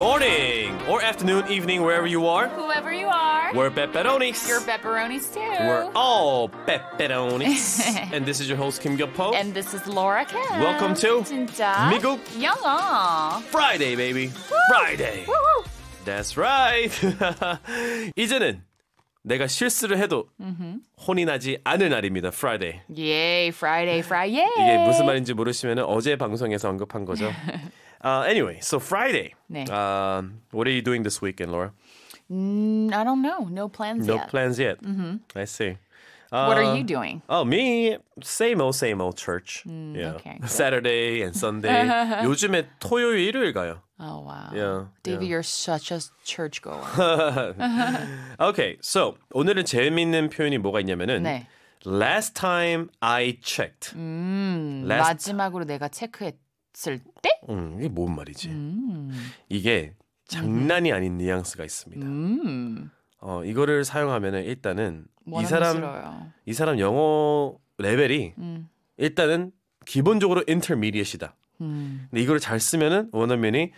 Morning or afternoon, evening, wherever you are. Whoever you are. We're pepperonis. You're pepperonis too. We're all pepperonis. and this is your host Kim Gilpo. And this is Laura Kim. Welcome to 진짜 미국 Friday, baby. Woo! Friday. Woo! That's right. 이제는 내가 실수를 해도 mm-hmm. 혼이 나지 않을 날입니다. Friday. Yay, Friday, Friday. 이게 무슨 말인지 모르시면 어제 방송에서 언급한 거죠. Uh, anyway, so Friday. 네. Um, what are you doing this weekend, Laura? Mm, I don't know. No plans no yet. No plans yet. Mm-hmm. I see. what are uh, you doing? Oh, me, same old, same old church. Mm, yeah. Okay. Saturday and Sunday. 요즘에 토요일, 일요일 가요. Oh, wow. Yeah. David, yeah. you're such a church churchgoer. okay, so 오늘은 재밌는 표현이 뭐가 있냐면은 네. Last time I checked. 음, last 마지막으로 내가 체크했다. 봤을 때? 음, 이게 뭔 말이지? 음. 이게 장난이 아닌 뉘앙스가 있습니다. 음. 어, 이거를 사용하면 일단은 이 사람 싫어요. 이 사람 영어 레벨이 음. 일단은 기본적으로 i n t e r 이다 음. 근데 이거를 잘 쓰면은 원어민이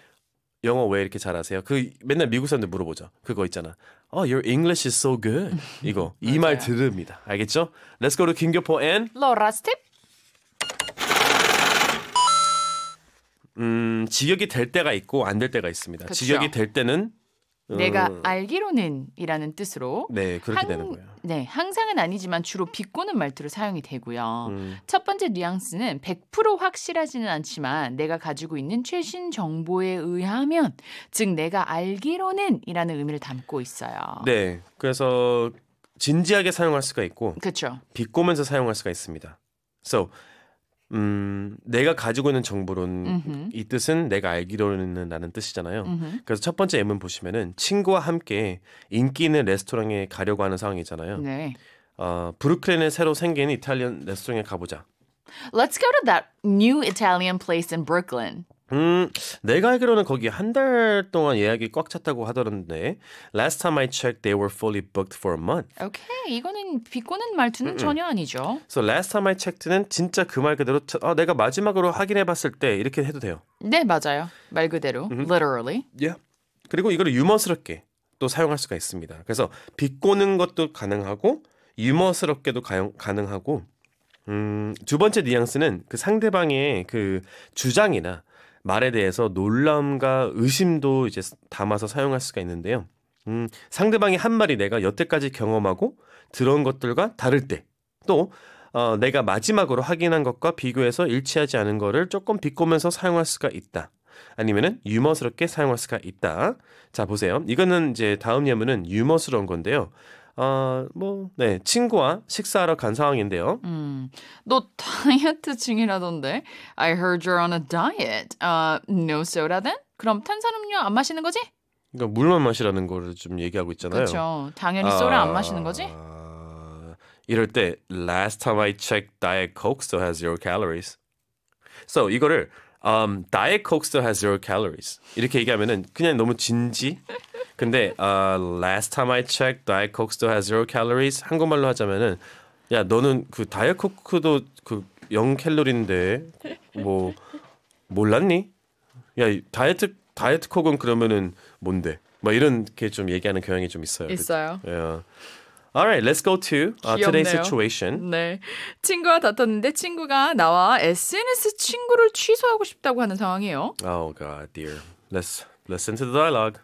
영어 왜 이렇게 잘하세요? 그 맨날 미국 사람들 물어보죠. 그거 있잖아. Oh, your English is so good. 이거 이말 들읍니다. 알겠죠? Let's go to 김교포 and 로라스 팁. 음, 직역이 될 때가 있고 안 될 때가 있습니다. 그쵸. 그렇죠. 직역이 될 때는 어, 내가 음. 알기로는이라는 뜻으로 네 그렇게 항, 되는 거예요. 네 항상은 아니지만 주로 비꼬는 말투로 사용이 되고요. 음. 첫 번째 뉘앙스는 100% 확실하지는 않지만 내가 가지고 있는 최신 정보에 의하면 즉 내가 알기로는이라는 의미를 담고 있어요. 네 그래서 진지하게 사용할 수가 있고 그렇죠. 비꼬면서 사용할 수가 있습니다. So 음, 내가 가지고 있는 정보론 음흠. 이 뜻은 내가 알기로는 라는 뜻이잖아요. 음흠. 그래서 첫 번째 M은 보시면은 친구와 함께 인기 있는 레스토랑에 가려고 하는 상황이잖아요. 네. 어, 브루클린에 새로 생긴 이탈리안 레스토랑에 가보자. Let's go to that new Italian place in Brooklyn. 음, 내가 알기로는 거기 한 달 동안 예약이 꽉 찼다고 하더는데 Last time I checked, they were fully booked for a month. Okay, 이거는 비꼬는 말투는 음음. 음. 전혀 아니죠. So last time I checked는 진짜 그 말 그대로 아, 내가 마지막으로 확인해봤을 때 이렇게 해도 돼요. 네, 맞아요. 말 그대로, 음 literally. Yeah. 그리고 이걸 유머스럽게 또 사용할 수가 있습니다. 그래서 비꼬는 것도 가능하고 유머스럽게도 가용, 가능하고 음, 두 번째 뉘앙스는 그 상대방의 그 주장이나 말에 대해서 놀라움과 의심도 이제 담아서 사용할 수가 있는데요. 음, 상대방의 한 말이 내가 여태까지 경험하고 들어온 것들과 다를 때, 또 어, 내가 마지막으로 확인한 것과 비교해서 일치하지 않은 것을 조금 비꼬면서 사용할 수가 있다. 아니면은 유머스럽게 사용할 수가 있다. 자 보세요. 이거는 이제 다음 예문은 유머스러운 건데요. 아, 뭐, 네, 친구와 식사하러 간 상황인데요. 음, 너 다이어트 중이라던데. I heard you're on a diet. Uh, no soda then? 그럼 탄산음료 안 마시는 거지? 그러니까 물만 마시라는 거를 좀 얘기하고 있잖아요. 그렇죠. 당연히 소라 아... 안 마시는 거지? 이럴 때 last time I checked diet coke still has zero calories. So 이거를 um, diet coke still has zero calories. 이렇게 얘기하면은 그냥 너무 진지 근데 uh, last time I checked, Diet Coke still has zero calories. 한국말로 하자면은 야 너는 그 다이어 코크도 그0 칼로리인데 뭐 몰랐니? 야 다이어트 다이어트 콕은 그러면은 뭔데? 뭐 이런 게 좀 얘기하는 경향이 좀 있어요. 있어요. 그, yeah. Alright, let's go to uh, today's situation. 네, 친구와 다퉜는데 친구가 나와 SNS 친구를 취소하고 싶다고 하는 상황이에요. Oh God, dear. Let's listen to the dialogue.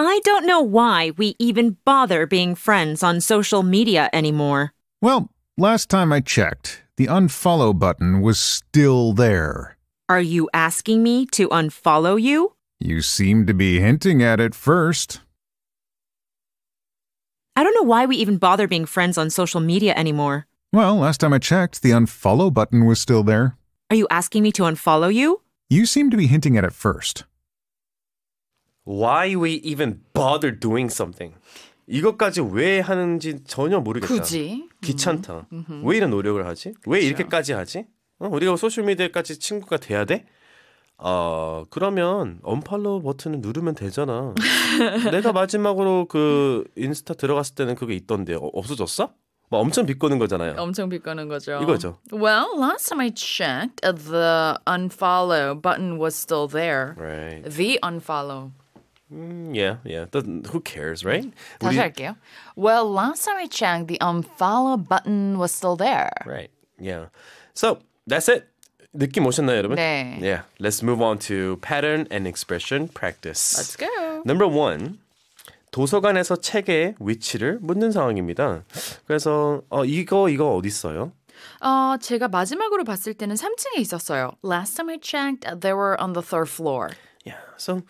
I don't know why we even bother being friends on social media anymore. Well, last time I checked, the unfollow button was still there. Are you asking me to unfollow you? You seem to be hinting at it first. I don't know why we even bother being friends on social media anymore. Well, last time I checked, the unfollow button was still there. Are you asking me to unfollow you? You seem to be hinting at it first. why we even bother doing something. 이것까지 왜 하는지 전혀 모르겠다. 굳이 귀찮다. 음. 음. 왜 이런 노력을 하지? 그쵸. 왜 이렇게까지 하지? 어, 우리가 소셜 미디어까지 친구가 돼야 돼? 어, 그러면 언팔로우 버튼을 누르면 되잖아. 내가 마지막으로 그 인스타 들어갔을 때는 그게 있던데 어, 없어졌어? 막 엄청 비꼬는 거잖아요. 엄청 비꼬는 거죠. 이거죠. Well, last time I checked, the unfollow button was still there. Right. The unfollow. Mm, yeah, yeah. Doesn't, who cares, right? 다시 you... Well, last time I checked, the unfollow button was still there. Right. Yeah. So that's it. 느낌 오셨나요, 여러분? 네. Yeah. Let's move on to pattern and expression practice. Let's go. Number one. 도서관에서 책의 위치를 묻는 상황입니다. 그래서 어, 이거 이거 어디 있어요? 어, 제가 마지막으로 봤을 때는 3층에 있었어요. Last time I checked, they were on the third floor. Yeah. So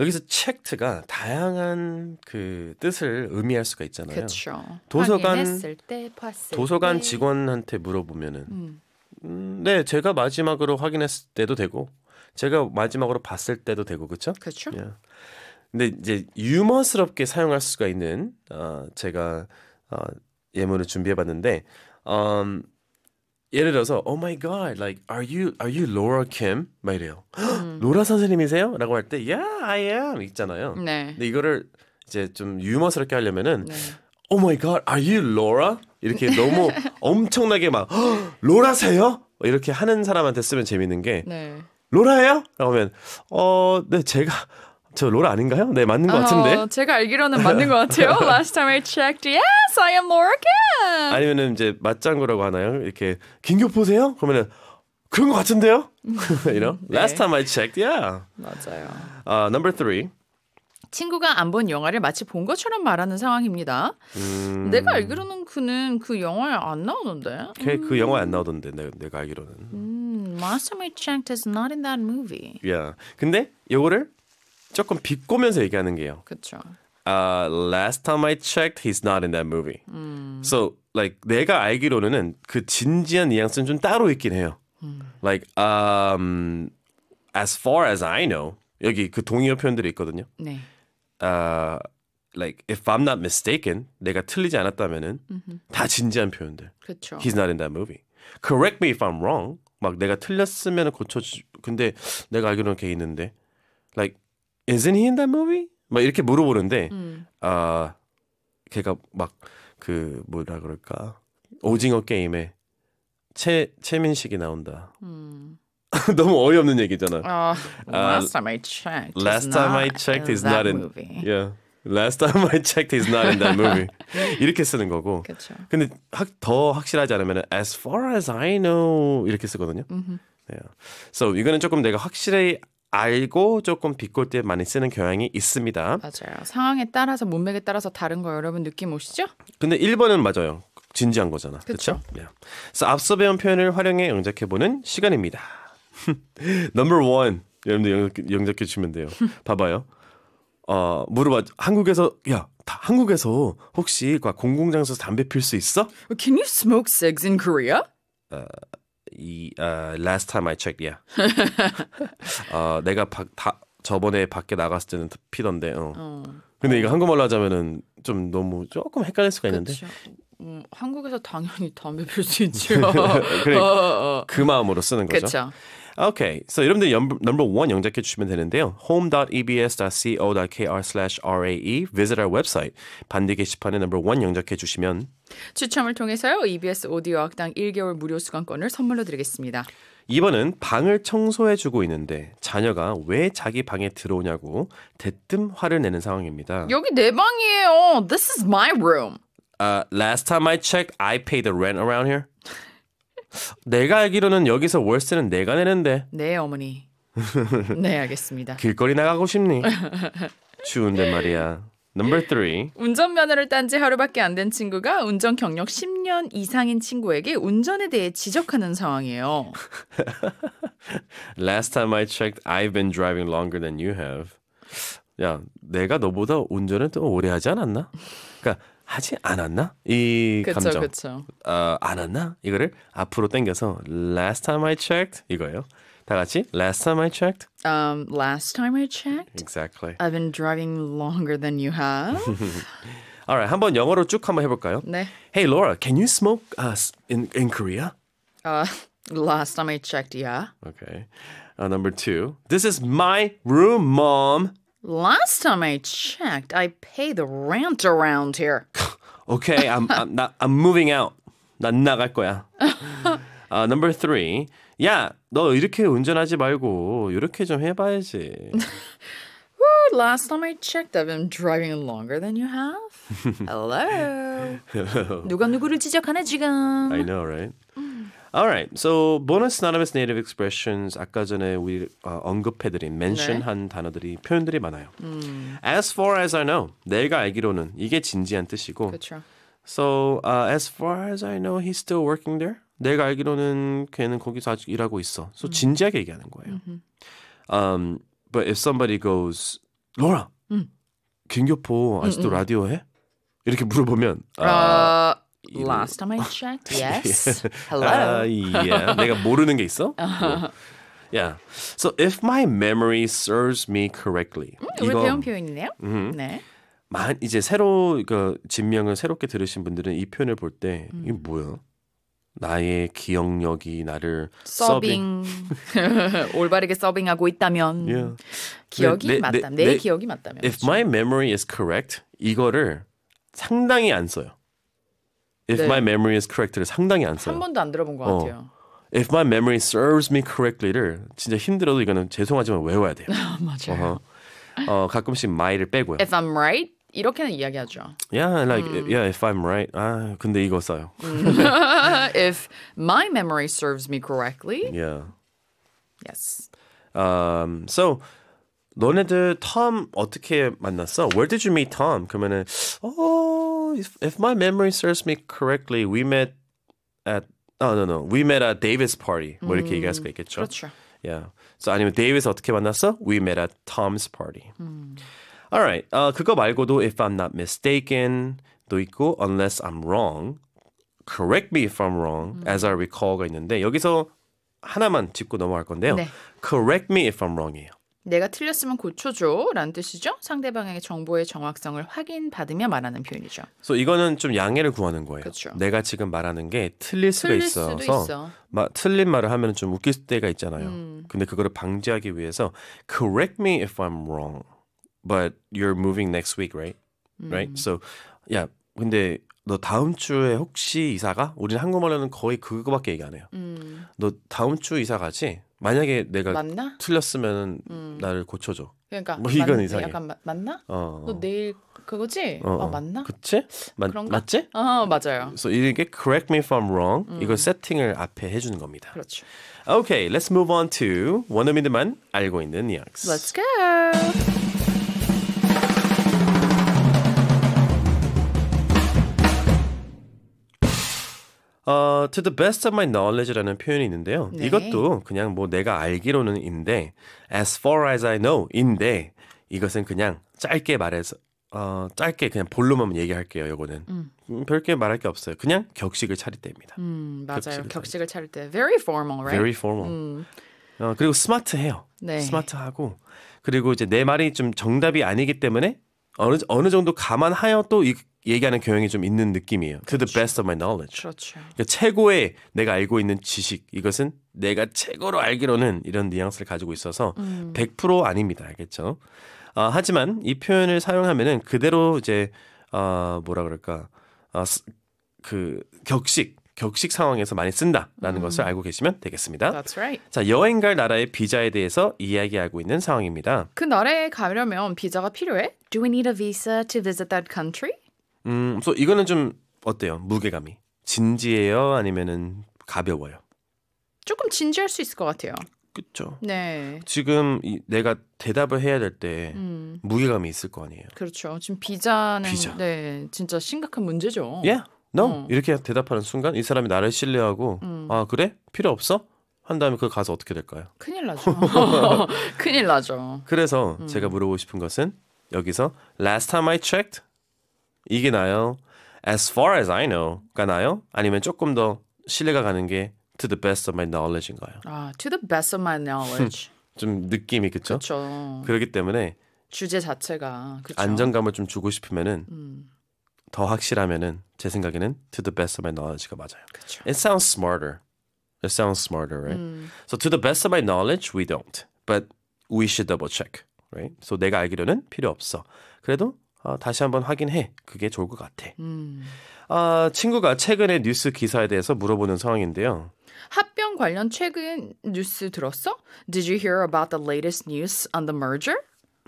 여기서 책트가 다양한 그 뜻을 의미할 수가 있잖아요. 그쵸. 도서관 때, 도서관 때. 직원한테 물어보면은 음. 음, 네 제가 마지막으로 확인했을 때도 되고 제가 마지막으로 봤을 때도 되고 그렇죠? 그렇죠. Yeah. 예. 근데 이제 유머스럽게 사용할 수가 있는 어, 제가 어, 예문을 준비해봤는데 음, 예를 들어서 Oh my God, like are you are you Laura Kim? 막 이래요. 음. 로라 선생님이세요?라고 할때 Yeah, I am 있잖아요. 네. 근데 이거를 이제 좀 유머스럽게 하려면은 네. Oh my God, are you Laura? 이렇게 너무 엄청나게 막 로라세요? 이렇게 하는 사람한테 쓰면 재밌는 게 네. 로라예요? 라고 하면 어, 네 제가 저롤 아닌가요? 네 맞는 것 같은데. 어, 제가 알기로는 맞는 것 같아요. Last time I checked, yes, I am Laura Kim. 아니면은 이제 맞장구라고 하나요? 이렇게 긴교 보세요? 그러면은 그런 것 같은데요? you know, 네. last time I checked, yeah. 맞아요. Uh, number three. 친구가 안 본 영화를 마치 본 것처럼 말하는 상황입니다. 음... 내가 알기로는 그는 그 영화에 안 나오던데. 걔, 그 음... 영화에 안 나오던데 내, 내가 알기로는. 음, Last time I checked is not in that movie. Yeah. 근데 요거를 조금 비꼬면서 얘기하는 게요. 그렇죠. Uh, last time I checked, he's not in that movie. 음. So like 내가 알기로는 그 진지한 뉘앙스는 좀 따로 있긴 해요. 음. Like um, as far as I know, 여기 그 동의어 표현들이 있거든요. 네. Uh, like if I'm not mistaken, 내가 틀리지 않았다면은 음흠. 다 진지한 표현들. 그렇죠. He's not in that movie. Correct me if I'm wrong. 막 내가 틀렸으면 고쳐. 근데 내가 알기로는 걔 있는데, like isn't he in that movie? 막 이렇게 물어보는데 음. 아 걔가 막 그 뭐라 그럴까 오징어 게임에 최 최민식이 나온다. 음. 너무 어이없는 얘기잖아. Uh, last time I checked. Last time I checked is not in. Movie. Yeah. Last time I checked, he's not in that movie. 이렇게 쓰는 거고. 그쵸. 근데 확, 더 확실하지 않으면 as far as I know 이렇게 쓰거든요. Mm-hmm. Yeah. So 이거는 조금 내가 확실히 알고 조금 비꼴 때 많이 쓰는 경향이 있습니다. 맞아요. 상황에 따라서 문맥에 따라서 다른 거 여러분 느낌 오시죠? 근데 1번은 맞아요. 진지한 거잖아. 그렇죠? 네. 그래서 앞서 배운 표현을 활용해 영작해 보는 시간입니다. 넘버 원 여러분들 영작, 영작해 주시면 돼요. 봐봐요. 어, 물어봐. 한국에서 야, 다, 한국에서 혹시 공공장소에서 담배 필수 있어? Can you smoke cigs in Korea? 어, 이 uh, last time I checked, yeah. 어, 내가 바, 다, 저번에 밖에 나갔을 때는 피던데. 어. 어. 근데 이거 한국말로 하자면은 좀 너무 조금 헷갈릴 수가 있는데. 음, 한국에서 당연히 담배 필수 있죠. 그래, 어, 어, 어. 그 마음으로 쓰는 거죠. 그쵸. Okay, so 여러분들 number one 영작해 주시면 되는데요. home.ebs.co.kr/rae visit our website 반대 게시판에 number one 영작해 주시면 추첨을 통해서요. EBS 오디오 악당 1개월 무료 수강권을 선물로 드리겠습니다. 이번은 방을 청소해주고 있는데 자녀가 왜 자기 방에 들어오냐고 대뜸 화를 내는 상황입니다. 여기 내 방이에요. This is my room. Uh, last time I checked, I pay the rent around here. 내가 알기로는 여기서 월세는 내가 내는데. 네, 어머니. 네, 알겠습니다. 길거리 나가고 싶니? 추운데 말이야. Number three. 운전면허를 딴 지 하루밖에 안 된 친구가 운전 경력 10년 이상인 친구에게 운전에 대해 지적하는 상황이에요. Last time I checked, I've been driving longer than you have. 야, 내가 너보다 운전을 좀 오래 하지 않았나? 그러니까 하지 않았나? 이 그쵸, 감정. 그쵸. 어, 안 했나? 이거를 앞으로 당겨서 last time I checked 이거예요. 다 같이 last time I checked. Um, last time I checked. Exactly. I've been driving longer than you have. All right, 한번 영어로 쭉 한번 해볼까요? 네. Hey Laura, can you smoke uh, in in Korea? Uh, last time I checked, yeah. Okay. Uh, number two, this is my room, mom. Last time I checked, I pay the rent around here. okay, I'm I'm, not, I'm moving out. 난 나갈 거야. Uh, number three. 야, 너 이렇게 운전하지 말고 이렇게 좀 해봐야지. last time I checked, I've been driving longer than you have. Hello. Hello. 누가 누구를 지적하네 지금. I know, right? All right. So bonus synonymous native expressions 아까 전에 우리 어, 언급해드린 mention한 네. 단어들이 표현들이 많아요. 음. As far as I know, 내가 알기로는 이게 진지한 뜻이고. 그렇죠. So uh, as far as I know, he's still working there. 내가 알기로는 걔는 거기서 아직 일하고 있어. So 음. 진지하게 얘기하는 거예요. Um, but if somebody goes, 로라, 음. 김교포 아직도 음, 음. 라디오 해? 이렇게 물어보면 어, 아, uh, last time I checked, yes. Hello. 아, yeah. 내가 모르는 게 있어? 뭐. Yeah. So if my memory serves me correctly. 음, 이거 배운 표현이네요. 음, 네. 만 이제 새로 그 진명을 새롭게 들으신 분들은 이 표현을 볼때 음. 이게 뭐야? 나의 기억력이 나를 서빙, 서빙. 올바르게 서빙하고 있다면 yeah. 기억이 네, 네 맞다. 네, 내, 내, 네. 내 기억이 맞다면. If my memory is correct 이거를 상당히 안 써요. If 네. my memory is correct를 상당히 안 써요. 한 번도 안 들어본 것 어. 같아요. If my memory serves me correctly를 진짜 힘들어도 이거는 죄송하지만 외워야 돼요. 맞아요. Uh-huh. 어, 가끔씩 my를 빼고요. If I'm right, 이렇게는 이야기하죠. Yeah, like 음. yeah, if I'm right. 아, 근데 이거 써요. if my memory serves me correctly. Yeah. Yes. Um, so 너네들 Tom 어떻게 만났어? Where did you meet Tom? 그러면은 oh, if, if my memory serves me correctly, we met at oh no no, we met at Davis party. 뭐 이렇게 얘기할 수 있겠죠. 그렇죠. Yeah. So 아니면 데이비스 어떻게 만났어? We met at Tom's party. 음. Alright, 어, 그거 말고도 If I'm Not Mistaken도 있고 Unless I'm Wrong, Correct Me If I'm Wrong, 음. As I Recall가 있는데 여기서 하나만 짚고 넘어갈 건데요. 네. Correct Me If I'm Wrong이에요. 내가 틀렸으면 고쳐줘 라는 뜻이죠. 상대방에게 정보의 정확성을 확인받으며 말하는 표현이죠. 그래서 이거는 좀 양해를 구하는 거예요. 그쵸. 그렇죠. 내가 지금 말하는 게 틀릴 수가 틀릴 있어서 있어. 마, 틀린 말을 하면 좀 웃길 때가 있잖아요. 음. 근데 그거를 방지하기 위해서 correct me if I'm wrong but you're moving next week, right? 음. Right? So, yeah. 근데 너 다음 주에 혹시 이사가? 우리 한국말로는 거의 그거밖에 얘기 안 해요. 음. 너 다음 주 이사 가지? 만약에 내가 맞나? 틀렸으면 음. 나를 고쳐줘. 그러니까 뭐 이건 이상해. 약간 마, 맞나? 어. 너 내일 그거지? 어, 아, 어. 아, 맞나? 그치? 마, 그런가? 맞지? 아 맞아요. So 이게 correct me if I'm wrong. 음. 이걸 세팅을 앞에 해주는 겁니다. 그렇죠. Okay, let's move on to 원어민들만 알고 있는 뉘앙스. Let's go. 어, to the best of my knowledge라는 표현이 있는데요. 네. 이것도 그냥 뭐 내가 알기로는인데 as far as I know인데 이것은 그냥 짧게 말해서 어, 짧게 그냥 볼로만 얘기할게요. 요거는 음. 음. 별게 말할 게 없어요. 그냥 격식을 차릴 때입니다. 음, 맞아요. 격식을, 차릴 때. Very formal, right? Very formal. 음. 어, 그리고 스마트해요. 네. 스마트하고 그리고 이제 내 말이 좀 정답이 아니기 때문에 어느 어느 정도 감안하여 또이 얘기하는 경향이 좀 있는 느낌이에요. 그렇죠. To the 그렇죠. best of my knowledge. 그렇죠. 그러니까 최고의 내가 알고 있는 지식 이것은 내가 최고로 알기로는 이런 뉘앙스를 가지고 있어서 음. 100% 아닙니다. 알겠죠? 아, 하지만 이 표현을 사용하면은 그대로 이제 아, 뭐라 그럴까? 아, 그 격식 격식 상황에서 많이 쓴다라는 음. 것을 알고 계시면 되겠습니다. That's right. 자, 여행 갈 나라의 비자에 대해서 이야기하고 있는 상황입니다. 그 나라에 가려면 비자가 필요해? Do we need a visa to visit that country? 음, 그래서 이거는 좀 어때요? 무게감이 진지해요? 아니면은 가벼워요? 조금 진지할 수 있을 것 같아요. 그렇죠. 네. 지금 이, 내가 대답을 해야 될때 음. 무게감이 있을 거 아니에요. 그렇죠. 지금 비자는 비자. 네, 진짜 심각한 문제죠. 예. Yeah? No. 어. 이렇게 대답하는 순간 이 사람이 나를 신뢰하고 음. 아, 그래? 필요 없어? 한 다음에 그 가서 어떻게 될까요? 큰일 나죠. 큰일 나죠. 그래서 음. 제가 물어보고 싶은 것은 여기서 last time I checked 이게 나요? As far as I know가 나요? 아니면 조금 더 신뢰가 가는 게 to the best of my knowledge인가요? 아, to the best of my knowledge. 좀 느낌이 그쵸? 그렇죠. 그렇기 때문에 주제 자체가 그쵸? 안정감을 좀 주고 싶으면은 음. 더 확실하면은 제 생각에는 to the best of my knowledge가 맞아요. 그쵸. It sounds smarter. It sounds smarter, right? 음. So to the best of my knowledge, we don't, but we should double check, right? So 내가 알기로는 필요 없어. 그래도 아, 다시 한번 확인해. 그게 좋을 것 같아. 음. 아, 친구가 최근에 뉴스 기사에 대해서 물어보는 상황인데요. 합병 관련 최근 뉴스 들었어? Did you hear about the latest news on the merger?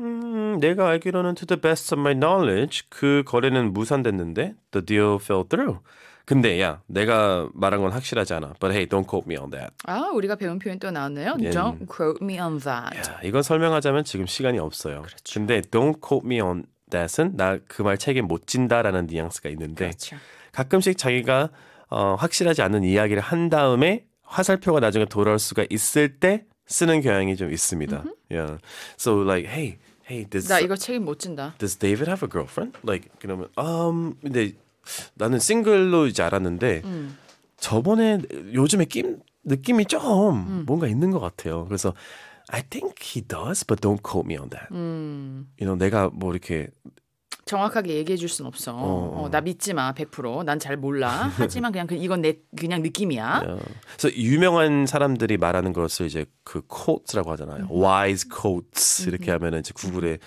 음, 내가 알기로는 to the best of my knowledge 그 거래는 무산됐는데 the deal fell through. 근데 야, 내가 말한 건 확실하지 않아. But hey, don't quote me on that. 아, 우리가 배운 표현 또 나왔네요. 예. Don't quote me on that. 야, 이건 설명하자면 지금 시간이 없어요. 그렇죠. 근데 don't quote me on that은 나그 말 책임 못 진다라는 뉘앙스가 있는데 그렇죠. 가끔씩 자기가 어, 확실하지 않은 이야기를 한 다음에 화살표가 나중에 돌아올 수가 있을 때 쓰는 경향이 좀 있습니다. Mm-hmm. Yeah. So like, hey, hey, does 나 이거 책임 못 진다. Does David have a girlfriend? Like 그러면 um 근데 나는 싱글로 이제 알았는데 음. 저번에 요즘에 낌 느낌이 좀 음. 뭔가 있는 것 같아요. 그래서 I think he does, but don't quote me on that. 음. You know, 내가 뭐 이렇게 정확하게 얘기해 줄 순 없어. 어, 어, 어. 나 믿지 마, 100%. 난 잘 몰라. 하지만 그냥 그, 이건 내 그냥 느낌이야. Yeah. 어. 그래 유명한 사람들이 말하는 것을 이제 그 quotes라고 하잖아요. 음. wise quotes 음. 이렇게 하면은 이제 구글에